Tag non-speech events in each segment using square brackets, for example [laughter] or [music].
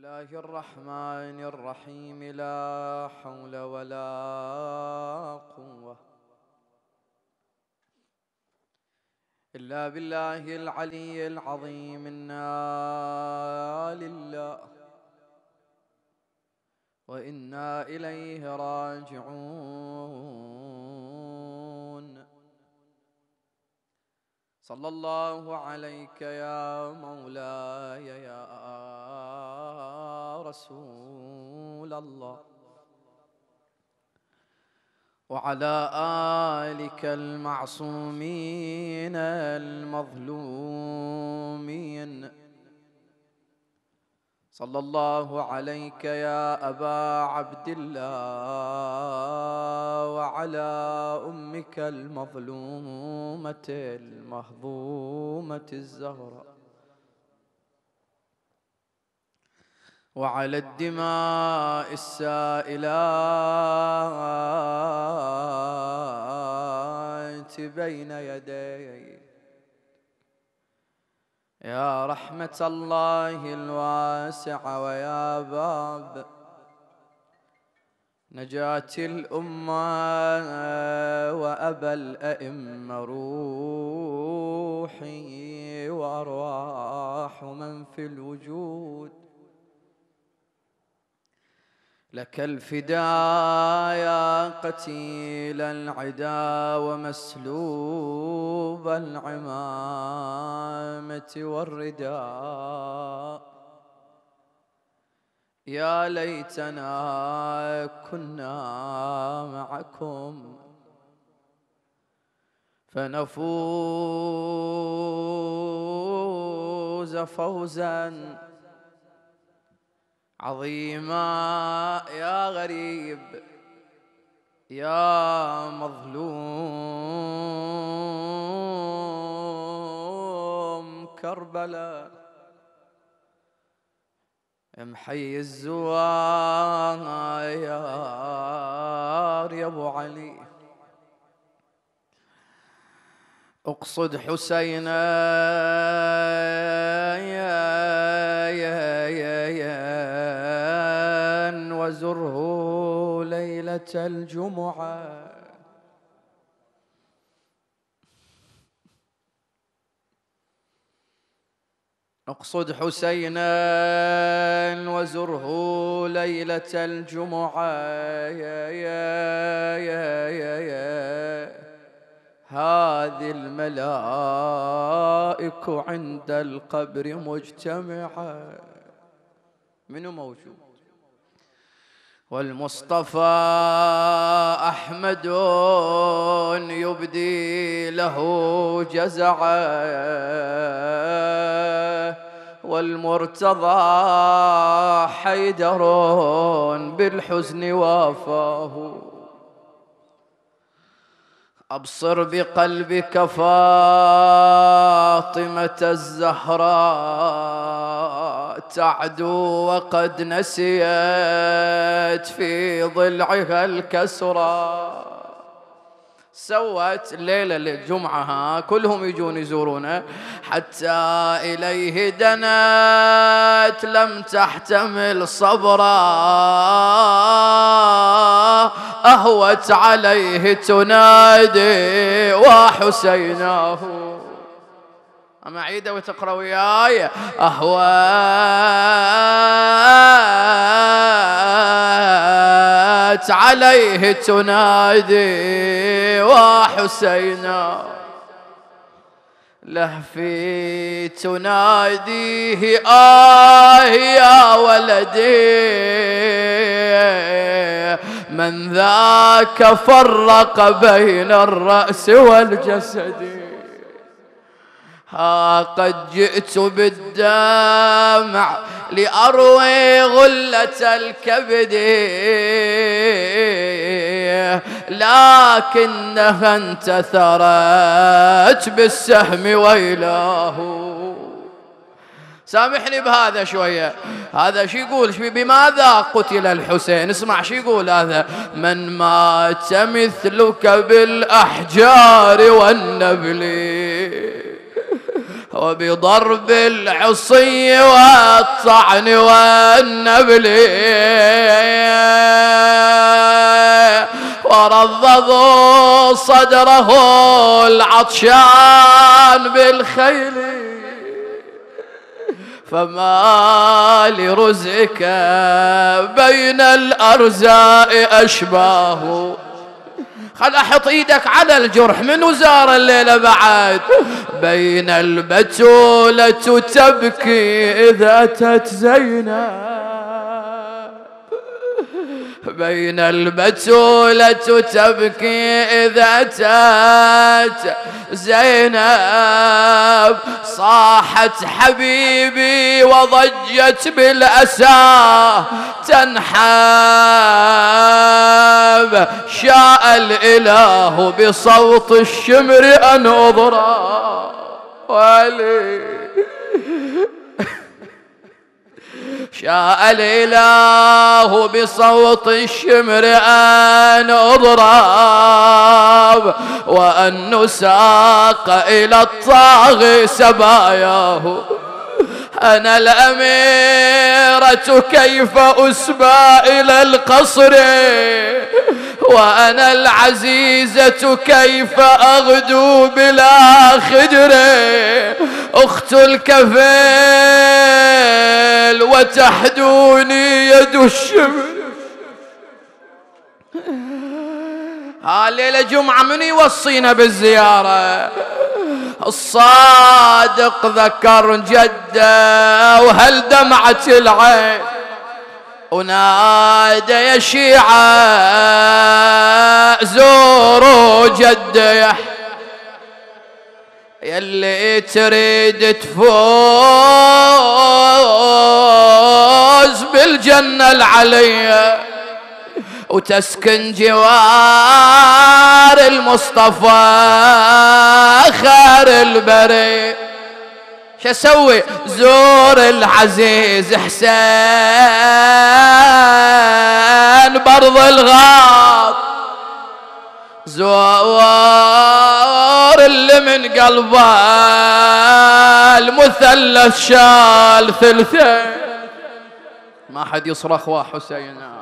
الله الرحمن الرحيم لا حول ولا قوة إلا بالله العلي العظيم إنا لله وإنا إليه راجعون صلى الله عليك يا مولاي يا رسول الله وعلى آلك المعصومين المظلومين صلى الله عليك يا أبا عبد الله وعلى أمك المظلومة المهضومة الزهره وعلى الدماء السائلات بين يدي يا رحمة الله الواسعة ويا باب نجاة الأمة وأبى الأئمة روحي وأرواح من في الوجود لك الفداء يا قتيل العدا ومسلوب العمامة والرداء يا ليتنا كنا معكم فنفوز فوزا عظيما يا غريب يا مظلوم كربلاء محي الزوار يا ابو علي اقصد حسينا يا ليلة الجمعة اقصد حسينا وزره ليلة الجمعة يا يا يا يا يا هذه الملائك عند القبر مجتمعة منو موجود والمصطفى احمد يبدي له جزعا والمرتضى حيدر بالحزن وافاه أبصر بقلبك فاطمة الزهراء تعدو وقد نسيت في ضلعها الكسرة سوت ليلة الجمعة ها كلهم يجون يزورونه حتى إليه دنت لم تحتمل صبرا أهوت عليه تنادي وحسيناه أما عيدة وتقرأ وياي أهوات عليه تنادي وحسينا لهفي تناديه آه يا ولدي من ذاك فرق بين الرأس والجسد ها قد جئت بالدمع لأروي غلة الكبد لكنها انتثرت بالسهم ويلاه سامحني بهذا شوية هذا شو يقول بماذا قتل الحسين اسمع شو يقول هذا من مات مثلك بالأحجار والنبل وبضرب العصي والطعن والنبل ورضضوا صدره العطشان بالخيل فما لرزقك بين الأرزاء أشباهُ خل احط ايدك على الجرح من زار الليلة بعد بين البتولة تبكي اذا اتت زينب بين البتولة تبكي إذا أتت زينب صاحت حبيبي وضجت بالأسى تنحب شاء الإله بصوت الشمر أن أضرب شاء الإله بصوت الشمر أن أضرب وأن نساق إلى الطاغي سباياه أنا الأميرة كيف أسبى إلى القصر وأنا العزيزة كيف أغدو بلا خدرة أخت الكفيل وتحدوني يد الشمل ها ليلة جمعة من يوصينا بالزيارة الصادق ذكر جده وهل دمعة العين ونادى يا شيعة زوروا جدي يلي تريد تفوز بالجنة العليا وتسكن جوار المصطفى خير البريه شسوي زور العزيز حسين برض الغاب زور اللي من قلبه المثلث شال ثلثين ما حد يصرخ وا حسينا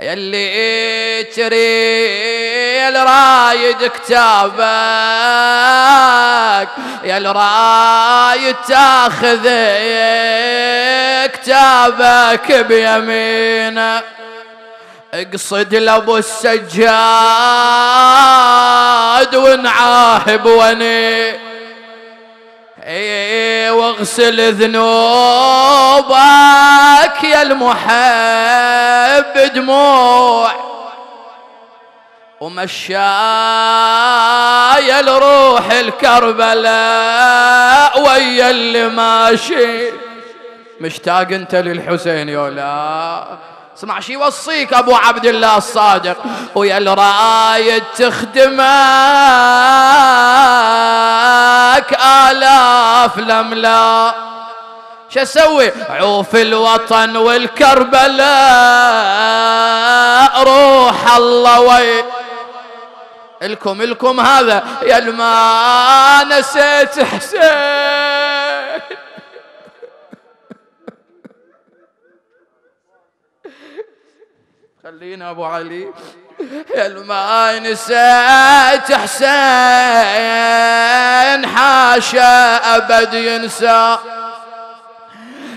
يلي تري الرايد كتابك يا الرايد تاخذ كتابك بيمينه اقصد لابو السجاد ونعاهب وني اي واغسل ذنوبك يا المحب دموع ومشايا الروح الكربلاء ويا اللي ماشي مشتاق انت للحسين يا اسمع شي يوصيك ابو عبد الله الصادق ويا الرايد تخدمك الاف لملا شو اسوي عوف الوطن والكربلاء روح الله وي الكم الكم هذا يا ما نسيت حسين خلينا ابو علي يا الما نسيت حسين حاشا ابد ينسى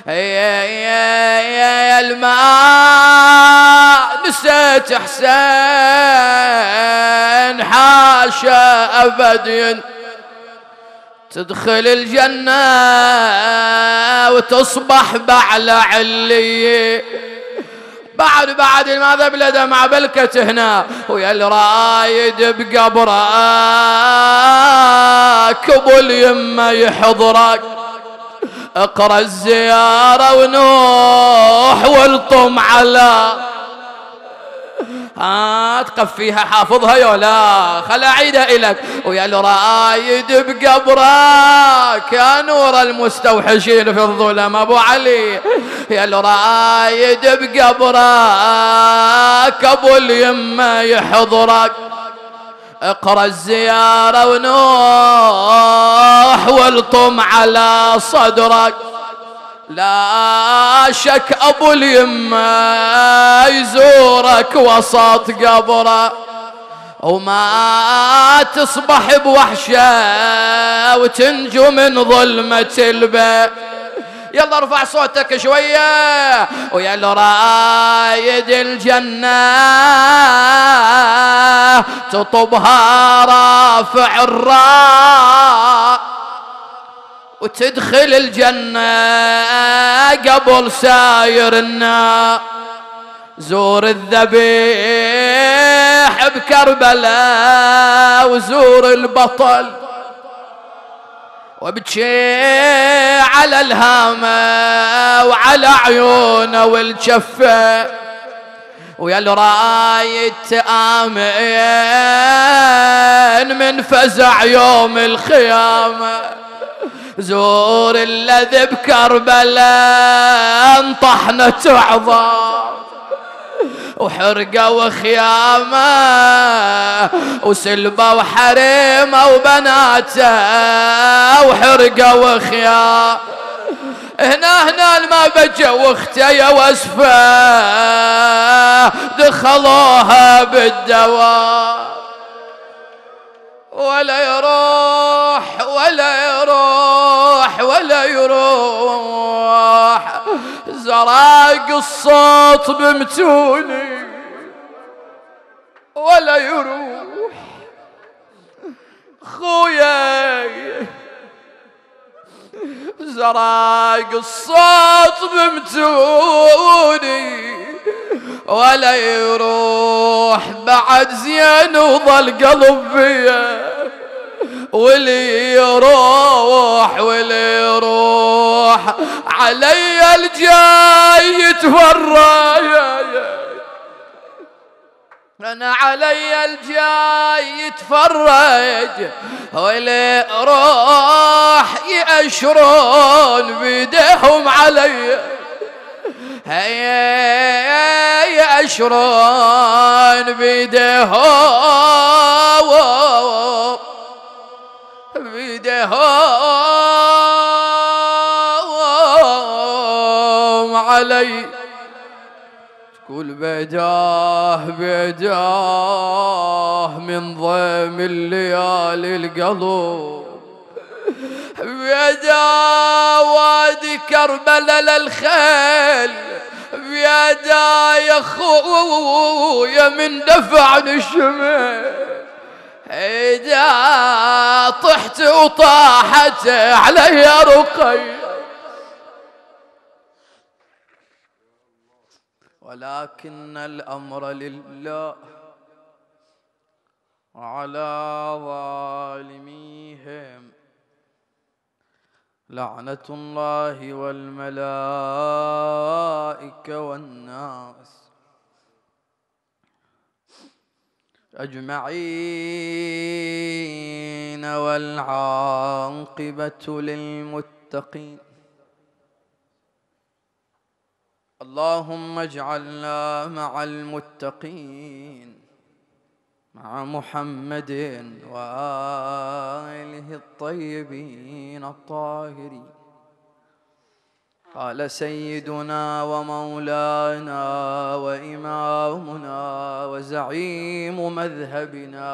يا يا يا الماء نسيت حسين حاشا ابد ينسى تدخل الجنة وتصبح بعلى علية بعد بعد ما ذبل دمع بلكت هنا ويا الرايد بقبرك ابو اليمه يحضرك اقرا الزياره ونوح والطم على ها آه، تقفيها حافظها يا لا خل أعيدها إلك ويا رايد بقبرك يا نور المستوحشين في الظلم أبو علي يا رايد بقبرك أبو اليمة يحضرك اقرا الزيارة ونوح والطم على صدرك لا شك ابو اليمه يزورك وسط قبره وما تصبح بوحشه وتنجو من ظلمه البيت يلا ارفع صوتك شوية ويا رايد الجنة تطبها رافع الراء وتدخل الجنة قبل ساير النار زور الذبيح بكربلاء وزور البطل وابكي على الهامة وعلى عيونه والجفة ويا الراي تآمن من فزع يوم الخيامه زور الذي بكربلاء انطحنت عظام وحرقة وخيامة وسلبة وحريمة وبناته وحرقة وخيامة هنا هنا ما بجو واخته يا وصفه دخلوها بالدوام ولا يروح ولا يروح ولا يروح زراق الصوت بمتوني ولا يروح خويا زراق الصوت بمتوني ولا يروح بعد زين وظل قلب بيا ولي يروح ولي يروح علي الجاي يتفرج انا علي الجاي يتفرج ولي روح يأشرون بيدهم علي هيا اشرون بيده بيده علي تقول بجاه بجاه من ضيم الليالي القلوب بيدا وادي كربلاء للخيل دا يا خويا من دفع الشمال إذا طحت وطاحت علي رقي ولكن الأمر لله وعلى ظالميهم لعنة الله والملائكة والناس أجمعين والعاقبة للمتقين اللهم اجعلنا مع المتقين مع محمد وآله الطيبين الطاهرين قال سيدنا ومولانا وإمامنا وزعيم مذهبنا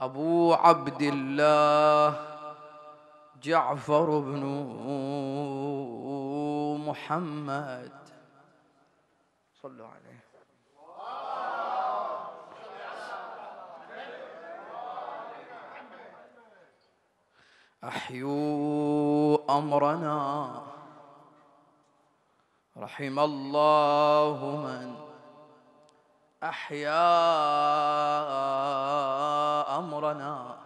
أبو عبد الله جعفر بن محمد صلوا عليه احيوا امرنا رحم الله من احيا امرنا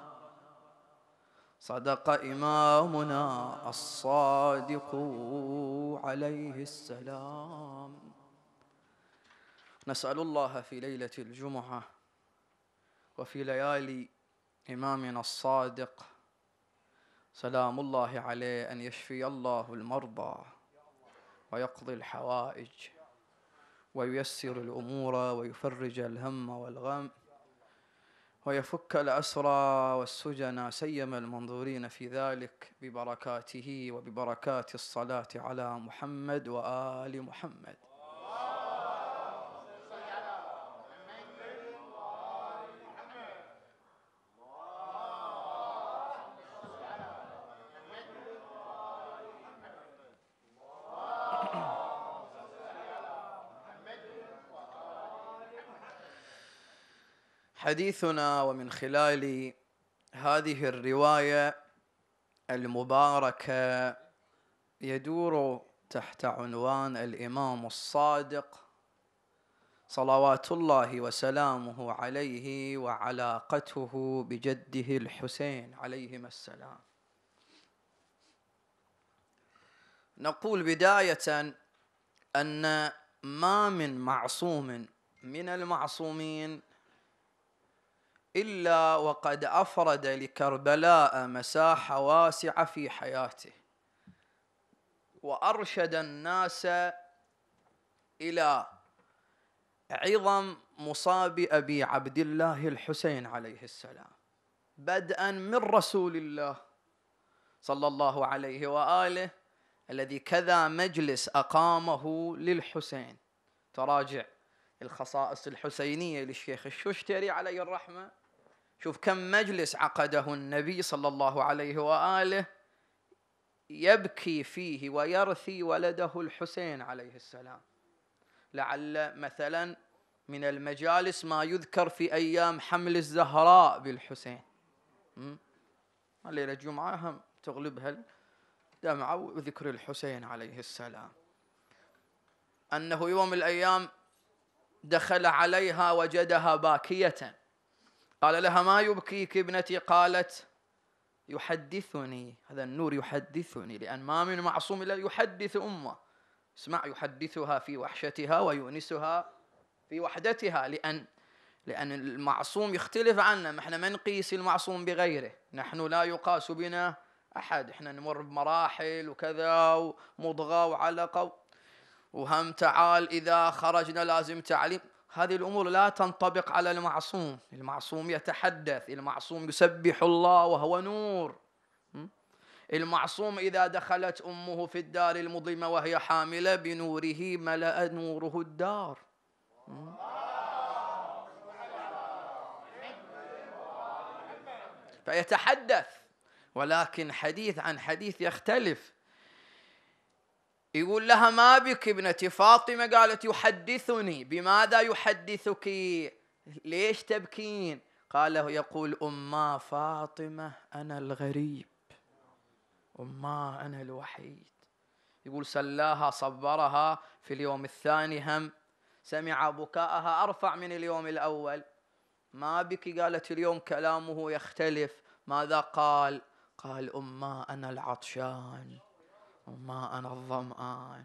صدق امامنا الصادق عليه السلام نسال الله في ليله الجمعه وفي ليالي امامنا الصادق سلام الله عليه أن يشفي الله المرضى ويقضي الحوائج وييسر الأمور ويفرج الهم والغم ويفك الأسرى والسجن سيما المنظورين في ذلك ببركاته وببركات الصلاة على محمد وآل محمد حديثنا ومن خلال هذه الروايه المباركه يدور تحت عنوان الامام الصادق صلوات الله وسلامه عليه وعلاقته بجده الحسين عليهما السلام نقول بدايه ان ما من معصوم من المعصومين الا وقد افرد لكربلاء مساحه واسعه في حياته وارشد الناس الى عظم مصاب ابي عبد الله الحسين عليه السلام بدءا من رسول الله صلى الله عليه واله الذي كذا مجلس اقامه للحسين تراجع الخصائص الحسينيه للشيخ الششتري عليه الرحمه شوف كم مجلس عقده النبي صلى الله عليه واله يبكي فيه ويرثي ولده الحسين عليه السلام لعل مثلا من المجالس ما يذكر في ايام حمل الزهراء بالحسين ليله الجمعه هم تغلبها الدمعه وذكر الحسين عليه السلام انه يوم من الايام دخل عليها وجدها باكيه قال لها ما يبكيك ابنتي قالت يحدثني هذا النور يحدثني لأن ما من معصوم إلا يحدث أمه اسمع يحدثها في وحشتها ويؤنسها في وحدتها لأن لأن المعصوم يختلف عنا احنا ما نقيس المعصوم بغيره نحن لا يقاس بنا أحد احنا نمر بمراحل وكذا ومضغة وعلقة وهم تعال إذا خرجنا لازم تعليم هذه الامور لا تنطبق على المعصوم، المعصوم يتحدث، المعصوم يسبح الله وهو نور. المعصوم اذا دخلت امه في الدار المظلمه وهي حامله بنوره ملأ نوره الدار. فيتحدث ولكن حديث عن حديث يختلف يقول لها ما بك ابنتي فاطمه قالت يحدثني بماذا يحدثك ليش تبكين قال يقول أما فاطمة أنا الغريب أما أنا الوحيد يقول سلاها صبرها في اليوم الثاني هم سمع بكاءها أرفع من اليوم الأول ما بك قالت اليوم كلامه يختلف ماذا قال قال أما أنا العطشان وما أنا الظمآن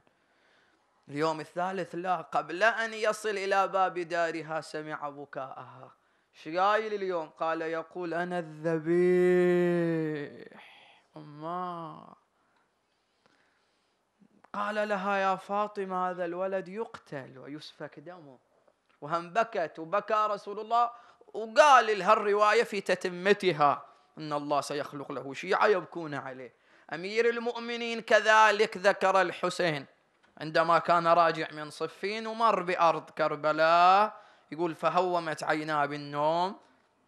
اليوم الثالث لا قبل أن يصل إلى باب دارها سمع بكاءها شقايل اليوم قال يقول أنا الذبيح أما قال لها يا فاطمة هذا الولد يقتل ويسفك دمه وهم بكت وبكى رسول الله وقال لها الرواية في تتمتها إن الله سيخلق له شيعة يبكون عليه امير المؤمنين كذلك ذكر الحسين عندما كان راجع من صفين ومر بارض كربلاء يقول فهومت عيناه بالنوم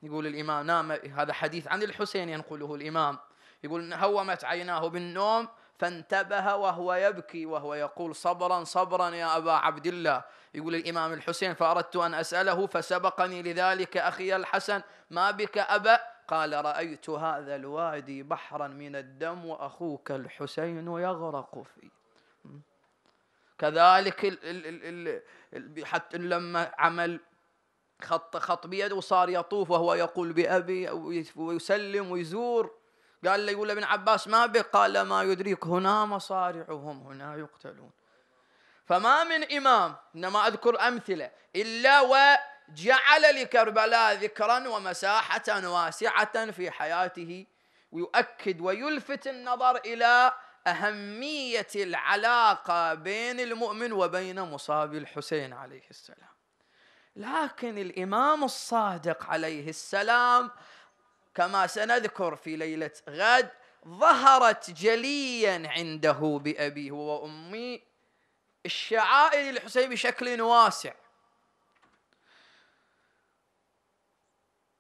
يقول الامام نام هذا حديث عن الحسين ينقله الامام يقول هومت عيناه بالنوم فانتبه وهو يبكي وهو يقول صبرا صبرا يا ابا عبد الله يقول الامام الحسين فاردت ان اساله فسبقني لذلك اخي الحسن ما بك ابا قال رأيت هذا الوادي بحرا من الدم وأخوك الحسين يغرق فيه كذلك الـ الـ الـ حتى لما عمل خط خط بيده وصار يطوف وهو يقول بأبي ويسلم ويزور قال لي يقول ابن عباس ما بك قال ما يدريك هنا مصارعهم هنا يقتلون فما من إمام إنما أذكر أمثلة إلا و جعل لكربلاء ذكرا ومساحة واسعة في حياته ويؤكد ويلفت النظر إلى أهمية العلاقة بين المؤمن وبين مصاب الحسين عليه السلام لكن الإمام الصادق عليه السلام كما سنذكر في ليلة غد ظهرت جليا عنده بأبيه وأمي الشعائر الحسين بشكل واسع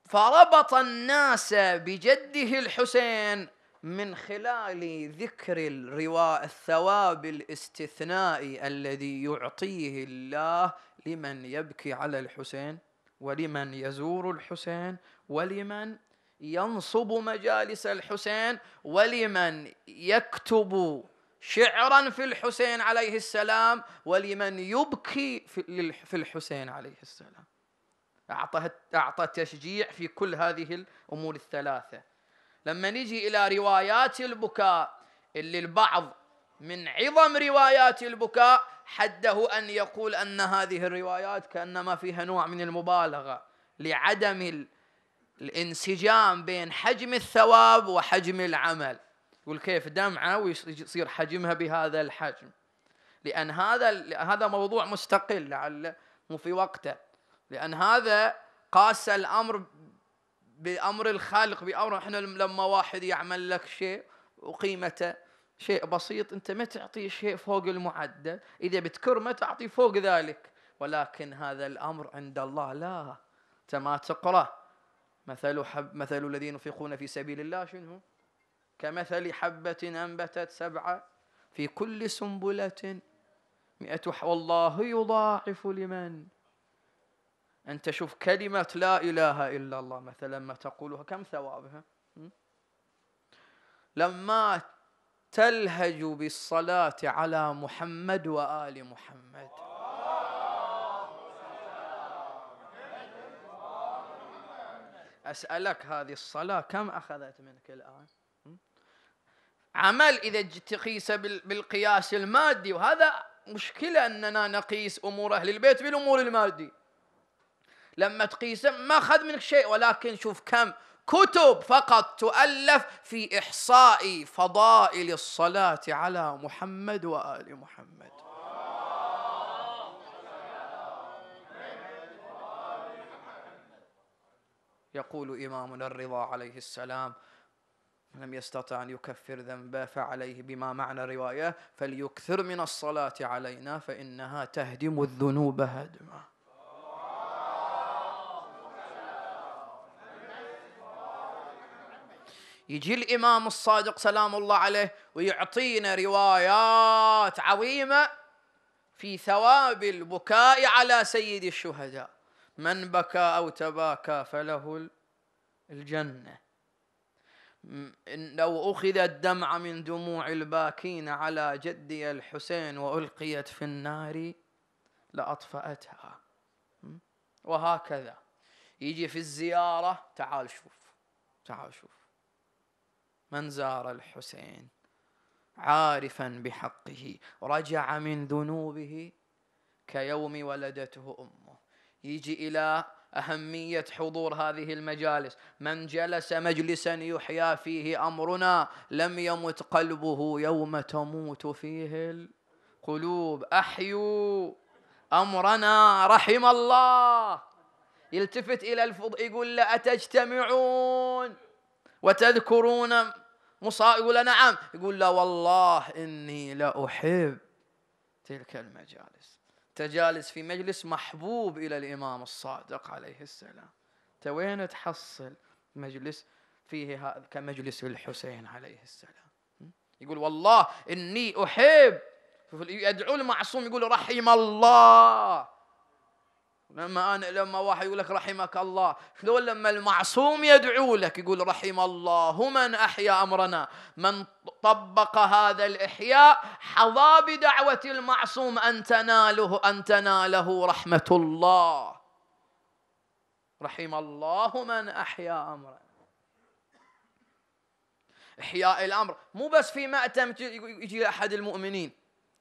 فربط الناس بجده الحسين من خلال ذكر الرواء الثواب الاستثنائي الذي يعطيه الله لمن يبكي على الحسين ولمن يزور الحسين ولمن ينصب مجالس الحسين ولمن يكتب شعرا في الحسين عليه السلام ولمن يبكي في الحسين عليه السلام أعطى, أعطى تشجيع في كل هذه الأمور الثلاثة لما نجي إلى روايات البكاء اللي البعض من عظم روايات البكاء حده أن يقول أن هذه الروايات كأنما فيها نوع من المبالغة لعدم الانسجام بين حجم الثواب وحجم العمل يقول كيف دمعة ويصير حجمها بهذا الحجم لأن هذا هذا موضوع مستقل لعل مو في وقته لأن هذا قاس الأمر بأمر الخالق بأمر إحنا لما واحد يعمل لك شيء وقيمته شيء بسيط أنت ما تعطيه شيء فوق المعدل إذا بتكرمه تعطي فوق ذلك ولكن هذا الأمر عند الله لا أنت ما تقرأ مثل حب مثل الذين ينفقون في سبيل الله شنو كمثل حبة أنبتت سبعة في كل سنبلة مئة والله يضاعف لمن أنت شوف كلمة لا إله إلا الله مثلا ما تقولها كم ثوابها لما تلهج بالصلاة على محمد وآل محمد أسألك هذه الصلاة كم أخذت منك الآن عمل إذا تقيس بالقياس المادي وهذا مشكلة أننا نقيس أمور أهل البيت بالأمور المادية لما تقيسه ما أخذ منك شيء ولكن شوف كم كتب فقط تؤلف في إحصاء فضائل الصلاة على محمد وآل محمد يقول إمامنا الرضا عليه السلام لم يستطع أن يكفر ذنبه فعليه بما معنى الرواية فليكثر من الصلاة علينا فإنها تهدم الذنوب هدمًا يجي الامام الصادق سلام الله عليه ويعطينا روايات عظيمه في ثواب البكاء على سيد الشهداء من بكى او تباكى فله الجنه لو اخذ الدمع من دموع الباكين على جدي الحسين والقيت في النار لاطفاتها وهكذا يجي في الزياره تعال شوف تعال شوف من زار الحسين عارفا بحقه رجع من ذنوبه كيوم ولدته امه يجي الى أهمية حضور هذه المجالس من جلس مجلسا يحيا فيه أمرنا لم يمت قلبه يوم تموت فيه القلوب أحيوا أمرنا رحم الله يلتفت إلى الفضل يقول لا أتجتمعون وتذكرون مصاب يقول نعم يقول لا والله إني لأحب تلك المجالس تجالس في مجلس محبوب إلى الإمام الصادق عليه السلام وين تحصل مجلس فيه هذا كمجلس الحسين عليه السلام يقول والله إني أحب يدعو المعصوم يقول رحم الله لما أنا لما واحد يقول لك رحمك الله شلون لما المعصوم يدعو لك يقول رحم الله من أحيا أمرنا من طبق هذا الإحياء حظى بدعوة المعصوم أن تناله أن تناله رحمة الله رحم الله من أحيا أمرنا إحياء الأمر مو بس في مأتم يجي أحد المؤمنين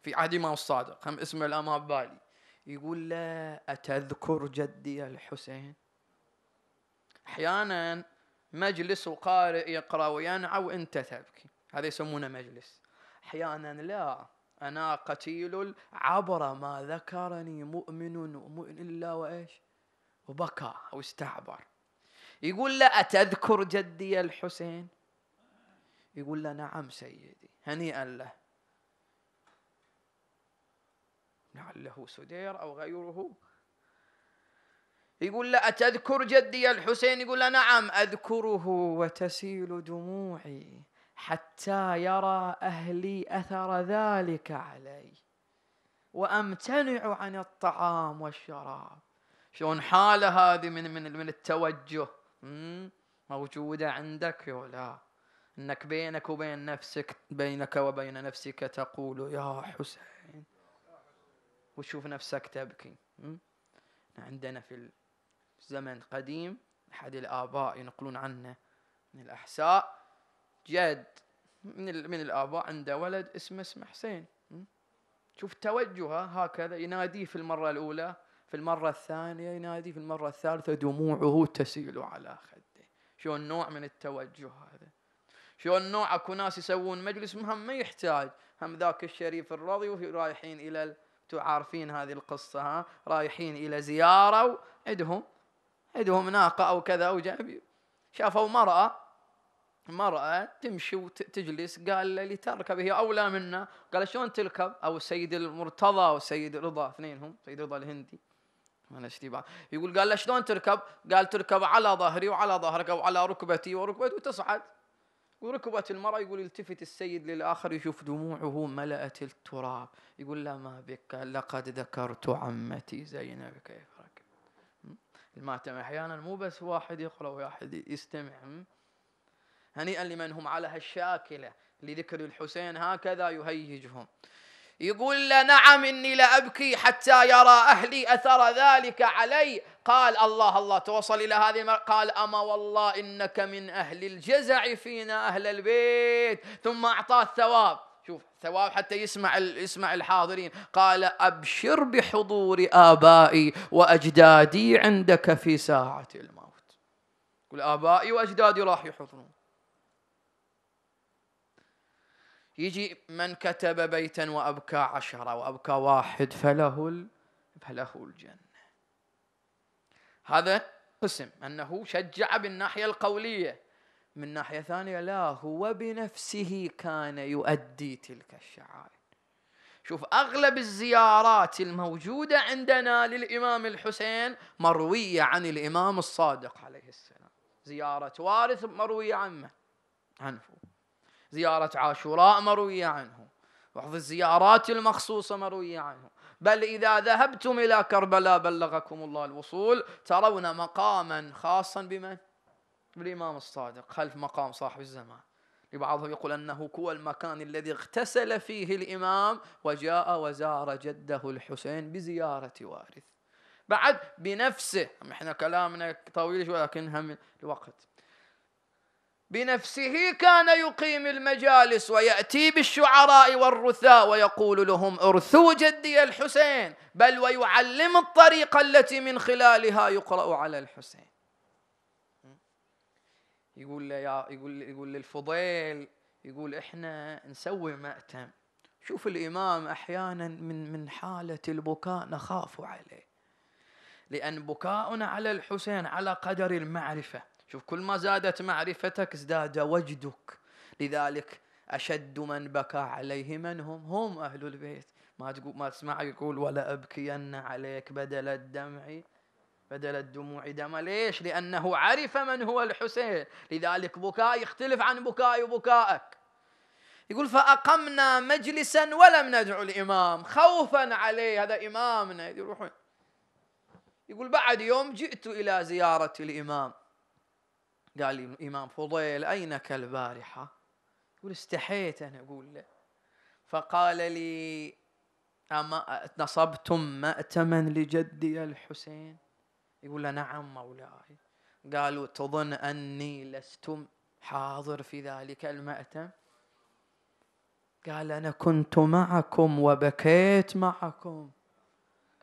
في عهد الإمام الصادق هم اسمه الأمام بالي يقول له أتذكر جدي الحسين أحيانا مجلس وقارئ يقرأ وينعى وأنت تبكي هذا يسمونه مجلس أحيانا لا أنا قتيل عبر ما ذكرني مؤمن ومؤمن إلا وإيش وبكى واستعبر يقول له أتذكر جدي الحسين يقول له نعم سيدي هنيئا له لعله سدير أو غيره يقول له أتذكر جدي الحسين يقول لا نعم أذكره وتسيل دموعي حتى يرى أهلي أثر ذلك علي وأمتنع عن الطعام والشراب شلون حالة هذه من من من التوجه موجودة عندك ولا أنك بينك وبين نفسك بينك وبين نفسك تقول يا حسين وتشوف نفسك تبكي عندنا في الزمن القديم أحد الآباء ينقلون عنه من الأحساء جد من, من الآباء عنده ولد اسمه اسمه حسين شوف توجهه هكذا يناديه في المرة الأولى في المرة الثانية يناديه في المرة الثالثة دموعه تسيل على خده شو النوع من التوجه هذا شلون نوع اكو ناس يسوون مجلس مهم ما يحتاج هم ذاك الشريف الرضي ورايحين الى انتم عارفين هذه القصه ها رايحين الى زياره عندهم عندهم ناقه او كذا او جنبي شافوا مراه مرأة تمشي وتجلس قال لتركب هي أولى منا قال شلون تركب أو السيد المرتضى أو سيد رضا اثنينهم سيد رضا الهندي من يقول قال له شلون تركب قال تركب على ظهري وعلى ظهرك وعلى ركبتي وركبتي وتصعد وركبت المرأة يقول التفت السيد للآخر يشوف دموعه ملأت التراب يقول لا ما بك لقد ذكرت عمتي زينب كيف ركبت الماتم أحيانا مو بس واحد يقرأ وواحد يستمع هنيئا لمن هم على هالشاكلة لذكر الحسين هكذا يهيجهم يقول له نعم إني لأبكي حتى يرى أهلي أثر ذلك علي قال الله الله توصل إلى هذه المرة قال أما والله إنك من أهل الجزع فينا أهل البيت ثم أعطاه الثواب شوف ثواب حتى يسمع يسمع الحاضرين قال أبشر بحضور آبائي وأجدادي عندك في ساعة الموت قل آبائي وأجدادي راح يحضرون يجي من كتب بيتا وأبكى عشرة وأبكى واحد فله ال... فله الجنة هذا قسم أنه شجع بالناحية القولية من ناحية ثانية لا هو بنفسه كان يؤدي تلك الشعائر شوف أغلب الزيارات الموجودة عندنا للإمام الحسين مروية عن الإمام الصادق عليه السلام زيارة وارث مروية عنه عنه زيارة عاشوراء مروية عنه بعض الزيارات المخصوصة مروية عنه بل إذا ذهبتم إلى كربلاء بلغكم الله الوصول ترون مقاما خاصا بمن؟ بالإمام الصادق خلف مقام صاحب الزمان لبعضهم يقول أنه هو المكان الذي اغتسل فيه الإمام وجاء وزار جده الحسين بزيارة وارث بعد بنفسه احنا كلامنا طويل شوي لكن هم الوقت بنفسه كان يقيم المجالس وياتي بالشعراء والرثاء ويقول لهم ارثوا جدي الحسين بل ويعلم الطريقه التي من خلالها يقرا على الحسين يقول له يا يقول يقول للفضيل يقول احنا نسوي مأتم شوف الامام احيانا من من حاله البكاء نخاف عليه لان بكاؤنا على الحسين على قدر المعرفه شوف كل ما زادت معرفتك ازداد وجدك لذلك أشد من بكى عليه من هم هم أهل البيت ما تقول ما تسمع يقول ولا أبكين عليك بدل الدمع بدل الدموع دما ليش لأنه عرف من هو الحسين لذلك بكاء يختلف عن بكاء بكائك يقول فأقمنا مجلسا ولم ندعو الإمام خوفا عليه هذا إمامنا يروحون يقول بعد يوم جئت إلى زيارة الإمام قال الإمام فضيل أينك البارحة يقول استحيت أنا أقول له فقال لي أما نصبتم مأتما لجدي الحسين يقول له نعم مولاي قالوا تظن أني لست حاضر في ذلك المأتم قال أنا كنت معكم وبكيت معكم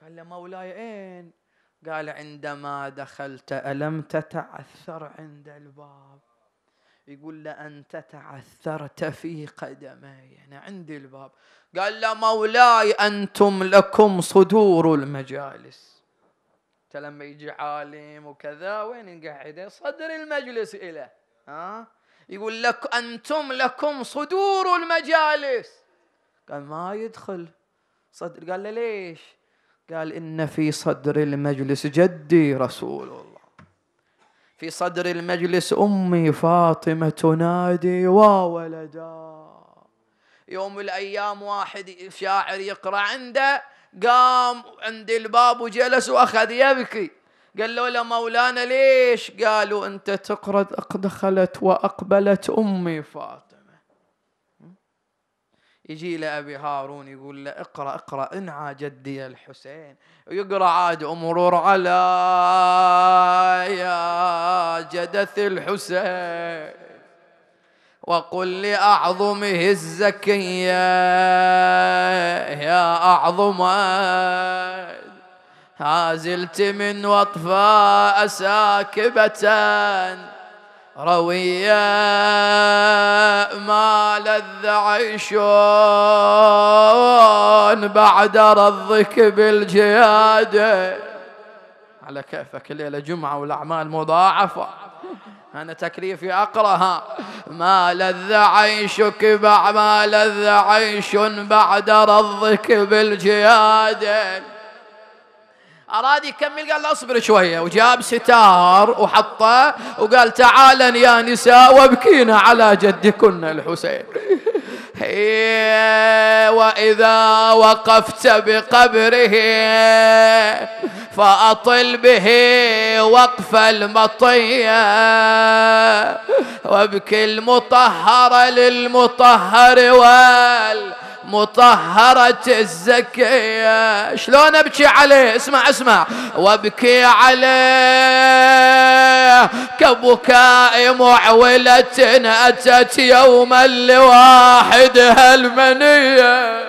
قال له مولاي أين قال عندما دخلت الم تتعثر عند الباب يقول له أنت تعثرت في قدمي أنا يعني عندي الباب قال له مولاي أنتم لكم صدور المجالس أنت لما يجي عالم وكذا وين نقعده صدر المجلس إله ها يقول لك أنتم لكم صدور المجالس قال ما يدخل صدر قال له ليش قال إن في صدر المجلس جدي رسول الله في صدر المجلس أمي فاطمة تنادي وولدا يوم الأيام واحد شاعر يقرأ عنده قام عند الباب وجلس وأخذ يبكي قالوا له مولانا ليش قالوا أنت تقرأ دخلت وأقبلت أمي فاطمة يجي له ابي هارون يقول له اقرا اقرا انعى جدي الحسين ويقرا عاد أمرور على يا جدث الحسين وقل لأعظمه الزكية يا أعظم هازلت من وطفى أساكبة رويا ما لذ عيشون بعد رضك بالجيادة على كيفك الليلة جمعة والأعمال مضاعفة أنا تكليفي أقرأها ما لذ عيشك بعد ما لذ عيش بعد رضك بالجيادة أراد يكمل قال له أصبر شوية وجاب ستار وحطه وقال تعالن يا نساء وابكينا على جدكن الحسين [laughs] وإذا وقفت بقبره فأطل به وقف المطية وابكي المطهر للمطهر وال مطهرة الزكية شلون أبكي عليه اسمع اسمع وابكي عليه كبكاء معولة أتت يوما لواحدها المنية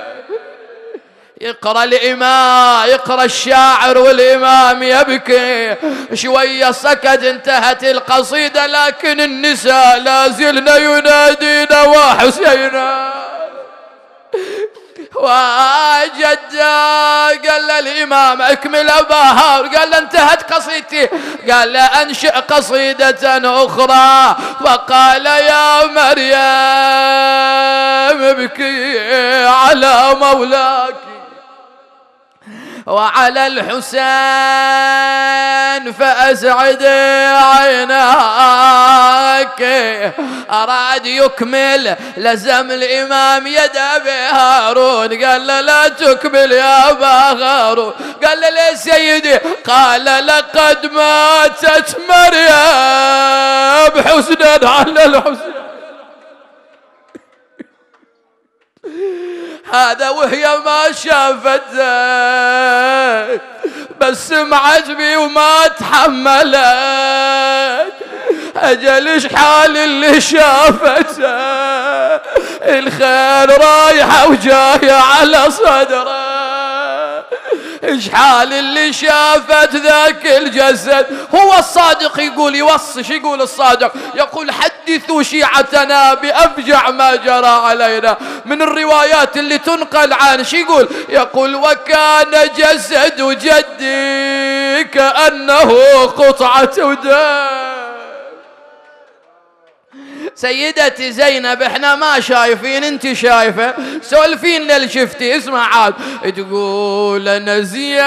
يقرا الامام يقرا الشاعر والامام يبكي شويه سكت انتهت القصيده لكن النساء لا زلنا ينادينا وحسينا واجد قال الإمام اكمل أباها قال له انتهت قصيدتي قال له أنشئ قصيدة أخرى فقال يا مريم ابكي على مولاك وعلى الحسين فأسعد عيناك أراد يكمل لزم الإمام يد أبي هارون قال له لا تكمل يا أبا هارون قال له ليه سيدي قال لقد ماتت مريم حسنا على الحسين هذا وهي ما شافته بس معجبي وما تحملت أجل شحال اللي شافته الخير رايحة وجاية على صدره شحال اللي شافت ذاك الجسد هو الصادق يقول يوصي شو يقول الصادق يقول حدثوا شيعتنا بأفجع ما جرى علينا من الروايات اللي تنقل عن شي يقول يقول وكان جسد جدي كأنه قطعة دم سيدتي زينب احنا ما شايفين انت شايفه سولفين اللي شفتي اسمع عاد تقول انا زينب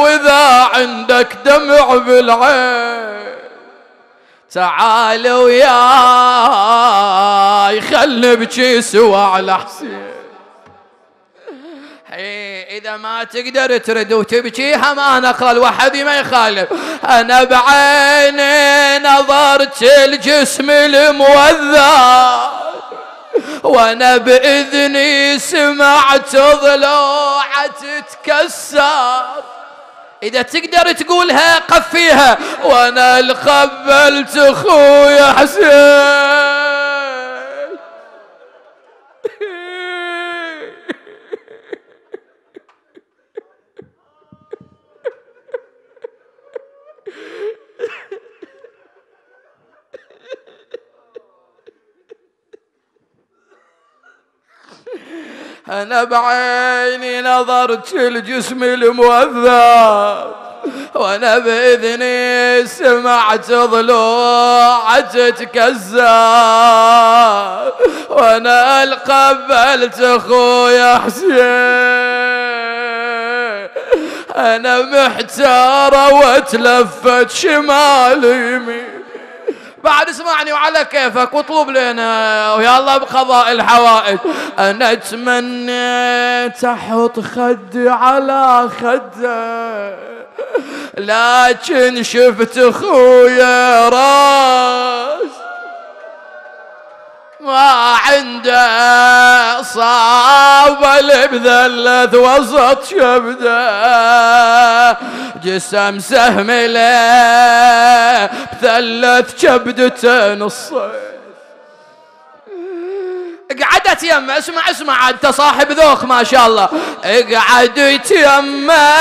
واذا عندك دمع بالعين تعال وياي خل بجي سوى على حسين إذا ما تقدر ترد وتبكي ما نقل وحدي ما يخالف أنا بعيني نظرت الجسم الموذى وأنا بإذني سمعت ضلوعة تتكسر إذا تقدر تقولها قفيها وأنا اللي خبلت أخويا حسين أنا بعيني نظرت الجسم الموذب وأنا بإذني سمعت ضلوعة تتكزى وأنا قبلت أخويا حسين أنا محتارة وتلفت شمال يمين بعد اسمعني وعلى كيفك واطلب لنا ويلا بقضاء الحوائج انا تمنيت احط خدي على خده لكن شفت خويا راس ما عنده صعب اللي بذلت وسط شبده جسم سهمله بثلث كبدته نصين اقعدت يمه اسمع اسمع انت صاحب ذوق ما شاء الله اقعدت يمه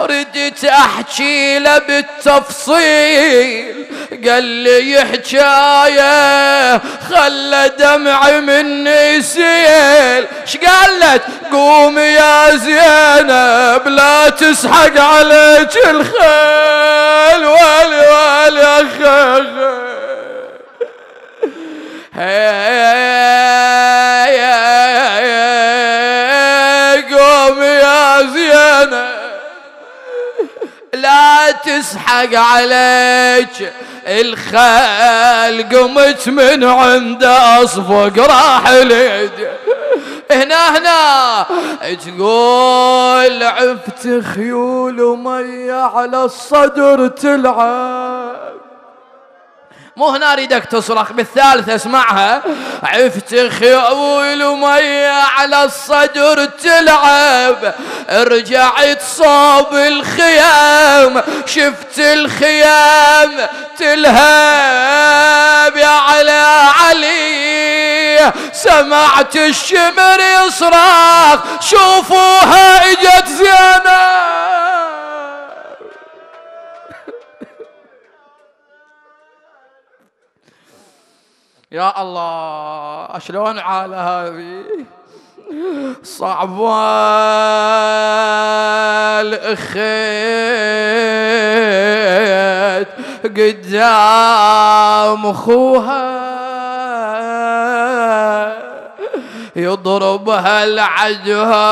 ردت احكي له بالتفصيل قال لي حكايه خلى دمع مني سيل اش قالت قوم يا زينب لا تسحق عليك الخيل والي والي اخي خيل قوم يا زينب لا تسحق عليك الخال قمت من عند اصفق راح اليد هنا هنا تقول عفت خيول ومي على الصدر تلعب مو هنا اريدك تصرخ بالثالثة اسمعها عفت خيول المي على الصدر تلعب رجعت صوب الخيام شفت الخيام تلهب يا على علي سمعت الشمر يصرخ شوفوها اجا يا الله شلون على هذه صعبة الأخت قدام اخوها يضربها العجها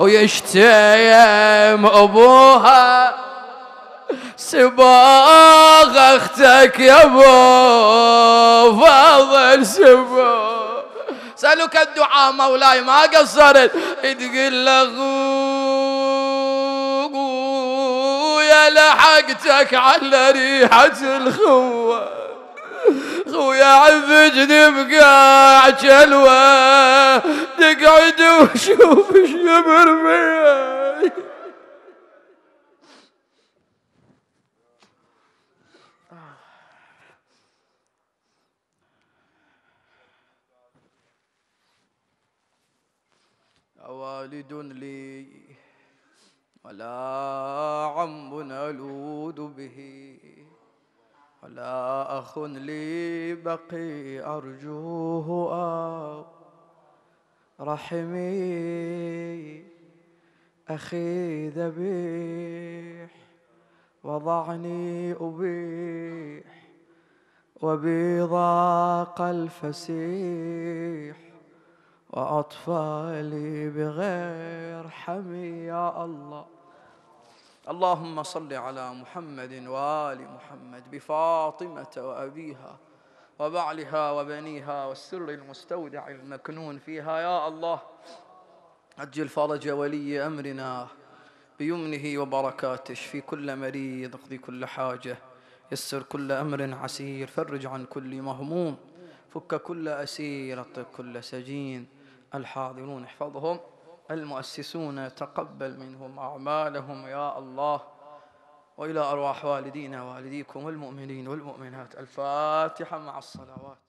ويشتم أبوها سباغ اختك يا ابو فاضل سباغ سالوك الدعاء مولاي ما قصرت تقول له يا لحقتك على ريحة الخوة خويا عفجني بقاع عجلوة تقعد وشوف شبر مرميك والد لي ولا عم ألود به ولا أخ لي بقي أرجوه آه رحمي أخي ذبيح وضعني أبيح وبيضاق الفسيح وأطفالي بغير حمي يا الله اللهم صل على محمد وآل محمد بفاطمة وأبيها وبعلها وبنيها والسر المستودع المكنون فيها يا الله أجل فرج ولي أمرنا بيمنه وبركاته في كل مريض اقضي كل حاجة يسر كل أمر عسير فرج عن كل مهموم فك كل أسير اطق كل سجين الحاضرون احفظهم المؤسسون تقبل منهم أعمالهم يا الله وإلى أرواح والدينا والديكم المؤمنين والمؤمنات الفاتحة مع الصلوات